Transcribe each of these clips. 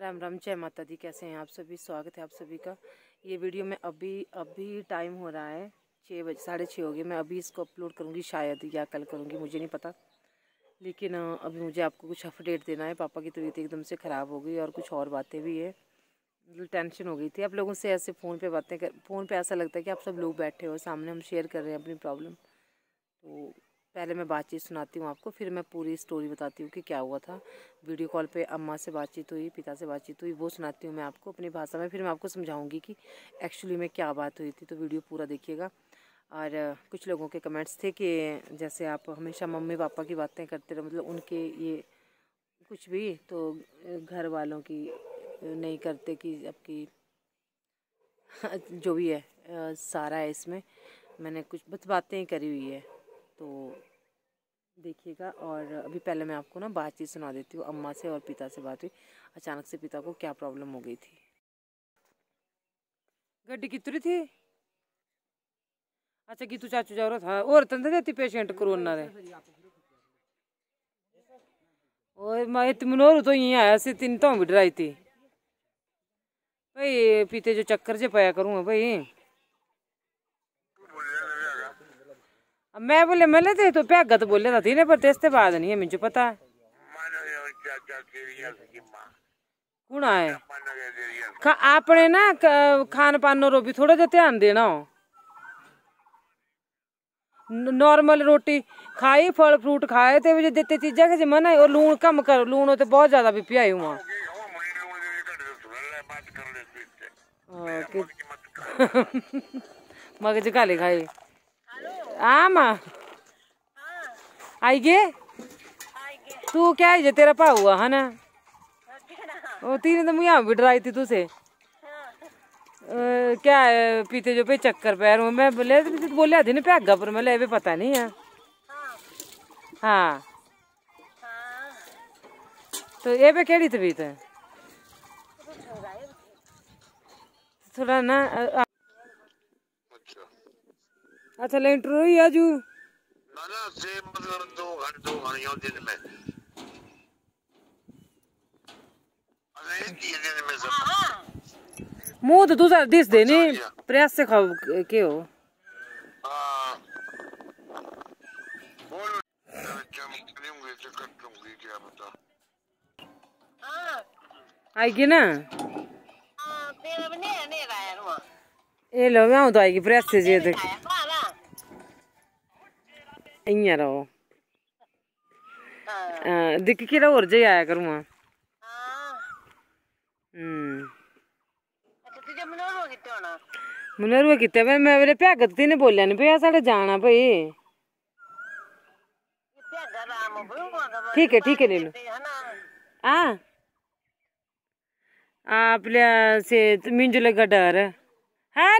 राम राम जय माता दी कैसे हैं आप सभी स्वागत है आप सभी का ये वीडियो में अभी अभी टाइम हो रहा है छः बजे साढ़े छः हो गए मैं अभी इसको अपलोड करूँगी शायद या कल करूँगी मुझे नहीं पता लेकिन अभी मुझे आपको कुछ अपडेट देना है पापा की तबीयत एकदम से ख़राब हो गई और कुछ और बातें भी है टेंशन मतलब हो गई थी आप लोगों से ऐसे फ़ोन पर बातें कर फ़ोन पर ऐसा लगता है कि आप सब लोग बैठे हो सामने हम शेयर कर रहे हैं अपनी प्रॉब्लम तो पहले मैं बातचीत सुनाती हूँ आपको फिर मैं पूरी स्टोरी बताती हूँ कि क्या हुआ था वीडियो कॉल पे अम्मा से बातचीत हुई पिता से बातचीत हुई वो सुनाती हूँ मैं आपको अपनी भाषा में फिर मैं आपको समझाऊँगी कि एक्चुअली में क्या बात हुई थी तो वीडियो पूरा देखिएगा और कुछ लोगों के कमेंट्स थे कि जैसे आप हमेशा मम्मी पापा की बातें करते रहो मतलब उनके ये कुछ भी तो घर वालों की नहीं करते कि आपकी जो भी है सारा है इसमें मैंने कुछ बस बातें करी हुई है तो देखिएगा और अभी पहले मैं आपको ना बातचीत सुना देती हूँ अम्मा से और पिता से बात हुई अचानक से पिता को क्या प्रॉब्लम हो गई थी गड्डी कितनी थी अच्छा तू चाचू जा रहा था और तंदे तो देती पेशेंट कोरोना और ओए मैं मनोर तो यहीं आया से तीन तो भी थी भाई पीते जो चक्कर जे पाया करूँगा भाई मैं बोले मिले थे तो, तो भ्यागत बोले था तीन पर तेस्ते बाद नहीं है मुझे पता है कौन आए का आपने ना खान पान रो भी थोड़ा जा ध्यान देना नॉर्मल रोटी खाई फल फ्रूट खाए तो मुझे देते चीजा के मना है और लून कम करो लून होते तो बहुत ज्यादा भी पिया हुआ हाँ, हाँ, मगज काले खाई आमा आई गे तू क्या है तेरा पा हुआ है ना ओ तीन तो मुझे भी डराई थी तुझसे क्या है पीते जो पे चक्कर पैर हूँ मैं बोले बोले थी ना पैगा पर मैं ले पता नहीं है हाँ तो ये पे केड़ी तबीयत है थोड़ा ना अच्छा लेंटर ही आजू ना ना सेम मतलब दो घंटे दो घड़ियों दिन में मुंह तो तू दिस देने अच्छा, प्रयास से खाओ के हो हाँ। आएगी ना ये लोग आऊँ तो आएगी प्रेस से जी देखी इं रहो दिख के और जे आया करूँ वहाँ मनोरुआ कीते मैं मैं वेले भ्यागत ती ने भैया साढ़े जाना भाई ठीक है ठीक है ले लो हाँ आपल्या से मिंजुले का डर है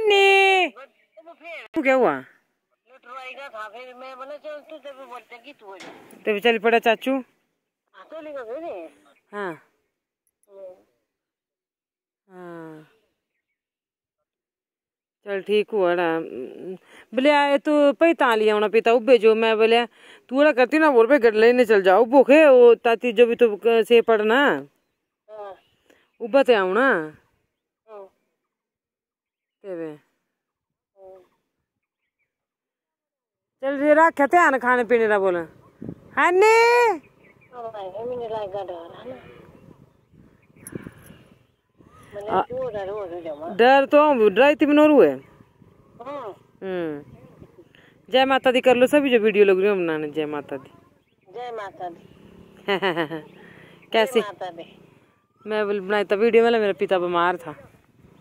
क्या हुआ तो तभी चल पड़ा चाचू हाँ चल ठीक हुआ ना बोले आए तो पै ता लिया होना पिता उबे जो मैं बोलिया तू ना करती ना बोल पे गड लेने चल जाओ भूखे वो ताती जो भी तू से पढ़ना उबा ते आऊना तेरे चल रेरा खेते हैं ना खाने पीने ना बोले हाँ नी डर तो डराई थी मनोर हुए हम्म। जय माता दी कर लो सभी जो वीडियो लग रही है बनाने जय माता दी जय माता दी कैसी माता दी मैं बनाई था वीडियो में मेरा पिता बीमार था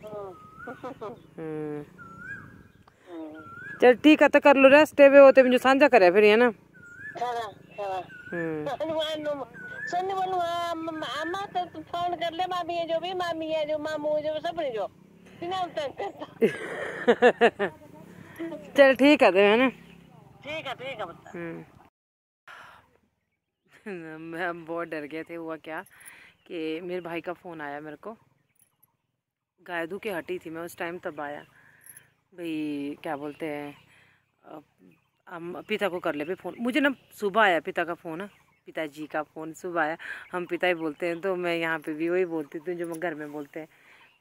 हम्म। हम्म। चल ठीक है तो कर लो रेस्ट है वो तो मुझे साझा करे फिर है ना चल ठीक है तो, है ना ठीक है ठीक है बता हाँ। बहुत डर गए थे हुआ क्या कि मेरे भाई का फ़ोन आया मेरे को गायदू के हटी थी मैं उस टाइम तब आया भाई क्या बोलते हैं हम पिता को कर ले भाई फ़ोन मुझे ना सुबह आया पिता का फ़ोन हाँ। पिताजी का फ़ोन सुबह आया हम पिता ही बोलते हैं तो मैं यहाँ पे भी वही बोलती थी जो मैं घर में बोलते हैं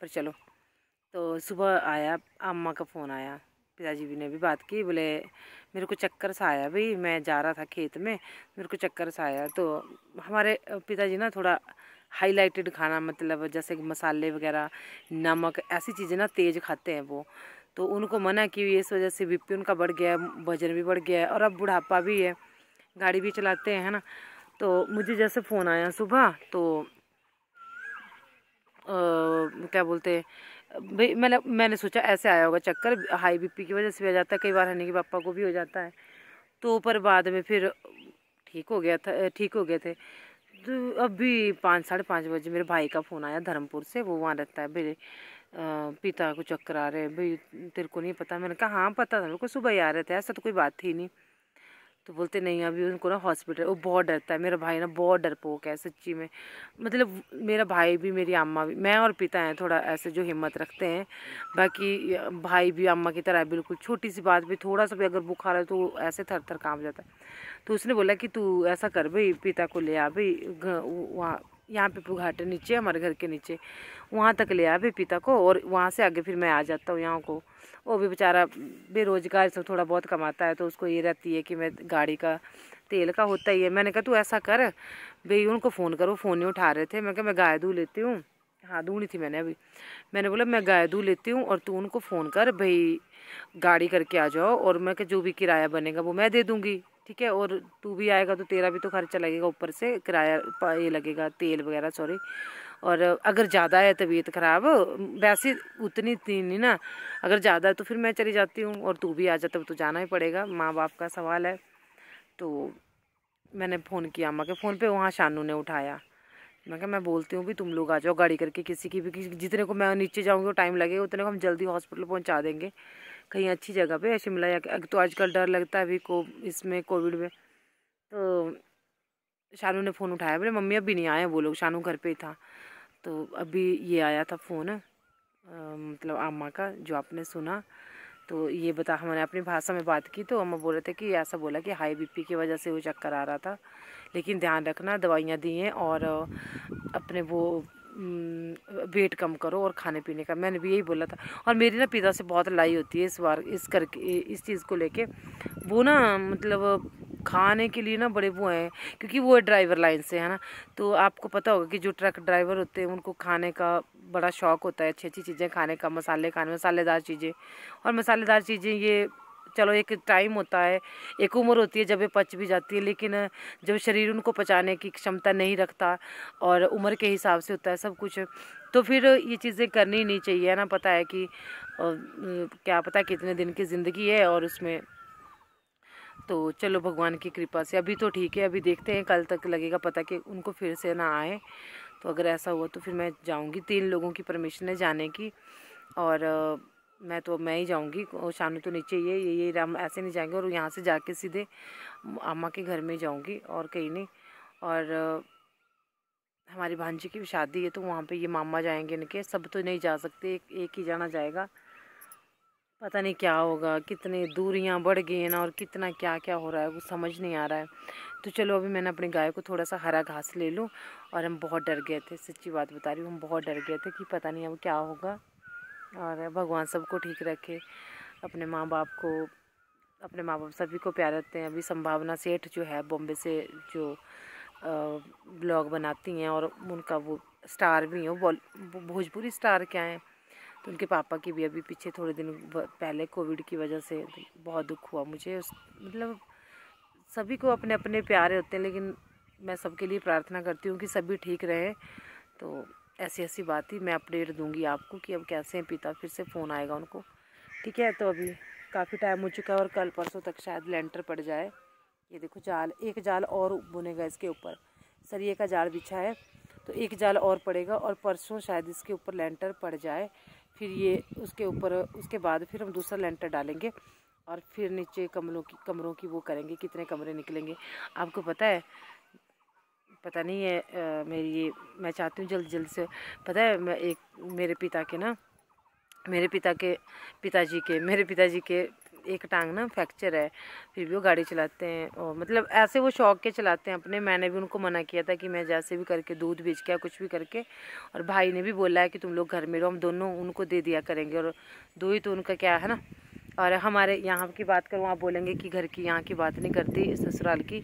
पर चलो तो सुबह आया अम्मा का फ़ोन आया पिताजी भी ने भी बात की बोले मेरे को चक्कर सा आया भाई मैं जा रहा था खेत में मेरे को चक्कर सा आया तो हमारे पिताजी ना थोड़ा हाईलाइटेड खाना मतलब जैसे मसाले वगैरह नमक ऐसी चीज़ें ना तेज़ खाते हैं वो तो उनको मना की हुई इस वजह से बी उनका बढ़ गया है वजन भी बढ़ गया है और अब बुढ़ापा भी है गाड़ी भी चलाते हैं ना तो मुझे जैसे फ़ोन आया सुबह तो आ, क्या बोलते हैं भाई मैंने मैंने सोचा ऐसे आया होगा चक्कर हाई बीपी की वजह से भी आ जाता है कई बार हनी के पापा को भी हो जाता है तो पर बाद में फिर ठीक हो गया था ठीक हो गए थे तो अभी पाँच साढ़े पाँच बजे मेरे भाई का फ़ोन आया धर्मपुर से वो वहाँ रहता है मेरे पिता को चक्कर आ रहे भाई तेरे को नहीं पता मैंने कहा हाँ पता था मेरे को सुबह ही आ रहे थे ऐसा तो कोई बात थी नहीं तो बोलते नहीं अभी उनको ना हॉस्पिटल वो बहुत डरता है मेरा भाई ना बहुत डरपोक है सच्ची में मतलब मेरा भाई भी मेरी अम्मा भी मैं और पिता हैं थोड़ा ऐसे जो हिम्मत रखते हैं बाकी भाई भी अम्मा की तरह बिल्कुल छोटी सी बात भी थोड़ा सा भी अगर बुखार है तो ऐसे थर थर काम जाता है तो उसने बोला कि तू ऐसा कर भाई पिता को ले आ भाई वहाँ यहाँ पे घाट है नीचे हमारे घर के नीचे वहाँ तक ले आया फिर पिता को और वहाँ से आगे फिर मैं आ जाता हूँ यहाँ को वो भी बेचारा बेरोजगार सब थोड़ा बहुत कमाता है तो उसको ये रहती है कि मैं गाड़ी का तेल का होता ही है मैंने कहा तू ऐसा कर भाई उनको फ़ोन करो फ़ोन नहीं उठा रहे थे मैं कहा मैं गाय दू लेती हूँ हाँ दूनी थी मैंने अभी मैंने बोला मैं गाय दू लेती हूँ और तू उनको फ़ोन कर भाई गाड़ी करके आ जाओ और मैं कहा जो भी किराया बनेगा वो मैं दे दूँगी ठीक है और तू भी आएगा तो तेरा भी तो खर्चा लगेगा ऊपर से किराया ये लगेगा तेल वगैरह सॉरी और अगर ज़्यादा है तबीयत ख़राब वैसे उतनी थी नहीं ना अगर ज़्यादा है तो फिर मैं चली जाती हूँ और तू भी आ जाता तो जाना ही पड़ेगा माँ बाप का सवाल है तो मैंने फ़ोन किया अम्मा के फ़ोन पे वहाँ शानू ने उठाया मैं क्या मैं बोलती हूँ भी तुम लोग आ जाओ गाड़ी करके किसी की भी जितने को मैं नीचे जाऊँगी वो टाइम लगेगा उतने को हम जल्दी हॉस्पिटल पहुँचा देंगे कहीं अच्छी जगह पे शिमला या तो आजकल डर लगता है अभी को इसमें कोविड में तो शानू ने फ़ोन उठाया बोले मम्मी अभी नहीं आए वो लोग शानू घर पे ही था तो अभी ये आया था फ़ोन मतलब अम्मा का जो आपने सुना तो ये बता हमने अपनी भाषा में बात की तो अम्मा बोल रहे थे कि ऐसा बोला कि हाई बीपी की वजह से वो चक्कर आ रहा था लेकिन ध्यान रखना दवाइयाँ दी हैं और अपने वो वेट कम करो और खाने पीने का मैंने भी यही बोला था और मेरी ना पिता से बहुत लड़ाई होती है इस बार इस करके इस चीज़ को लेके वो ना मतलब खाने के लिए ना बड़े वो हैं क्योंकि वो है ड्राइवर लाइन से है ना तो आपको पता होगा कि जो ट्रक ड्राइवर होते हैं उनको खाने का बड़ा शौक़ होता है अच्छी अच्छी चीज़ें खाने का मसाले खाने मसालेदार चीज़ें और मसालेदार चीज़ें ये चलो एक टाइम होता है एक उम्र होती है जब ये पच भी जाती है लेकिन जब शरीर उनको पचाने की क्षमता नहीं रखता और उम्र के हिसाब से होता है सब कुछ तो फिर ये चीज़ें करनी नहीं चाहिए ना पता है कि क्या पता कितने दिन की ज़िंदगी है और उसमें तो चलो भगवान की कृपा से अभी तो ठीक है अभी देखते हैं कल तक लगेगा पता कि उनको फिर से ना आए तो अगर ऐसा हुआ तो फिर मैं जाऊंगी तीन लोगों की परमिशन है जाने की और मैं तो मैं ही जाऊंगी और शानू तो नीचे ये ये ये हम ऐसे नहीं जाएंगे और यहाँ से जाके सीधे अम्मा के घर में जाऊंगी और कहीं नहीं और हमारी भांजी की भी शादी है तो वहाँ पे ये मामा जाएंगे इनके सब तो नहीं जा सकते एक, एक ही जाना जाएगा पता नहीं क्या होगा कितने दूरियाँ बढ़ गई हैं ना और कितना क्या क्या हो रहा है वो समझ नहीं आ रहा है तो चलो अभी मैंने अपनी गाय को थोड़ा सा हरा घास ले लूँ और हम बहुत डर गए थे सच्ची बात बता रही हूँ हम बहुत डर गए थे कि पता नहीं अब क्या होगा और भगवान सबको ठीक रखे अपने माँ बाप को अपने माँ बाप सभी को प्यार रखते हैं अभी संभावना सेठ जो है बॉम्बे से जो ब्लॉग बनाती हैं और उनका वो स्टार भी हैं वो भोजपुरी स्टार क्या हैं तो उनके पापा की भी अभी पीछे थोड़े दिन पहले कोविड की वजह से बहुत दुख हुआ मुझे उस मतलब सभी को अपने अपने प्यारे होते हैं लेकिन मैं सबके लिए प्रार्थना करती हूँ कि सभी ठीक रहे तो ऐसी ऐसी बात ही मैं अपडेट दूंगी आपको कि अब कैसे हैं पिता फिर से फ़ोन आएगा उनको ठीक है तो अभी काफ़ी टाइम हो चुका है और कल परसों तक शायद लेंटर पड़ जाए ये देखो जाल एक जाल और बुनेगा इसके ऊपर सरिये का जाल बिछा है तो एक जाल और पड़ेगा और परसों शायद इसके ऊपर लेंटर पड़ जाए फिर ये उसके ऊपर उसके बाद फिर हम दूसरा लेंटर डालेंगे और फिर नीचे कमरों की कमरों की वो करेंगे कितने कमरे निकलेंगे आपको पता है पता नहीं है आ, मेरी ये मैं चाहती हूँ जल्द जल्द से पता है मैं एक मेरे पिता के ना मेरे पिता के पिताजी के मेरे पिताजी के एक टांग ना फ्रैक्चर है फिर भी वो गाड़ी चलाते हैं और मतलब ऐसे वो शौक के चलाते हैं अपने मैंने भी उनको मना किया था कि मैं जैसे भी करके दूध बेच के कुछ भी करके और भाई ने भी बोला है कि तुम लोग घर में रहो हम दोनों उनको दे दिया करेंगे और दो ही तो उनका क्या है ना और हमारे यहाँ की बात करूँ आप बोलेंगे कि घर की यहाँ की बात नहीं करती ससुराल की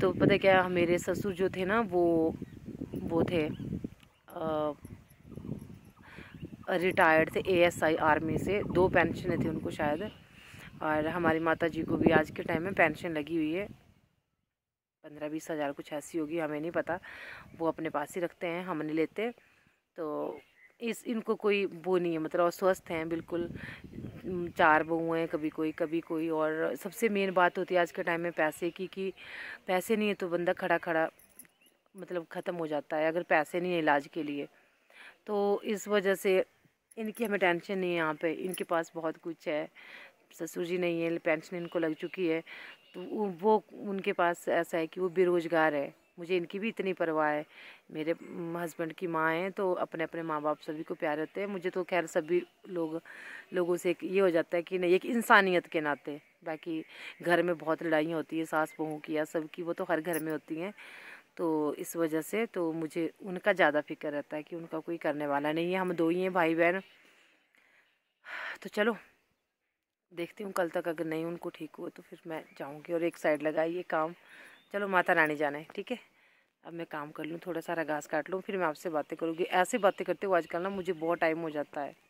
तो पता क्या मेरे ससुर जो थे ना वो वो थे रिटायर्ड थे एएसआई आर्मी से दो पेंशन थे उनको शायद और हमारी माता जी को भी आज के टाइम में पेंशन लगी हुई है पंद्रह बीस हज़ार कुछ ऐसी होगी हमें नहीं पता वो अपने पास ही रखते हैं हम नहीं लेते तो इस इनको कोई वो नहीं है मतलब स्वस्थ हैं बिल्कुल चार हुए हैं कभी कोई कभी कोई और सबसे मेन बात होती है आज के टाइम में पैसे की कि पैसे नहीं है तो बंदा खड़ा खड़ा मतलब ख़त्म हो जाता है अगर पैसे नहीं है इलाज के लिए तो इस वजह से इनकी हमें टेंशन नहीं है यहाँ पे इनके पास बहुत कुछ है ससुर जी नहीं है पेंशन इनको लग चुकी है तो वो उनके पास ऐसा है कि वो बेरोज़गार है मुझे इनकी भी इतनी परवाह है मेरे हस्बैंड की माँ हैं तो अपने अपने माँ बाप सभी को प्यार होते हैं मुझे तो खैर सभी लोग लोगों से ये हो जाता है कि नहीं एक इंसानियत के नाते बाकी घर में बहुत लड़ाइयाँ होती है सास बहू की या सबकी वो तो हर घर में होती हैं तो इस वजह से तो मुझे उनका ज़्यादा फिक्र रहता है कि उनका कोई करने वाला नहीं है हम दो ही हैं भाई बहन तो चलो देखती हूँ कल तक अगर नहीं उनको ठीक हुआ तो फिर मैं जाऊँगी और एक साइड लगाइए काम चलो माता रानी जाना है ठीक है अब मैं काम कर लूँ थोड़ा सारा घास काट लूँ फिर मैं आपसे बातें करूँगी ऐसे बातें करते हुए आजकल ना मुझे बहुत टाइम हो जाता है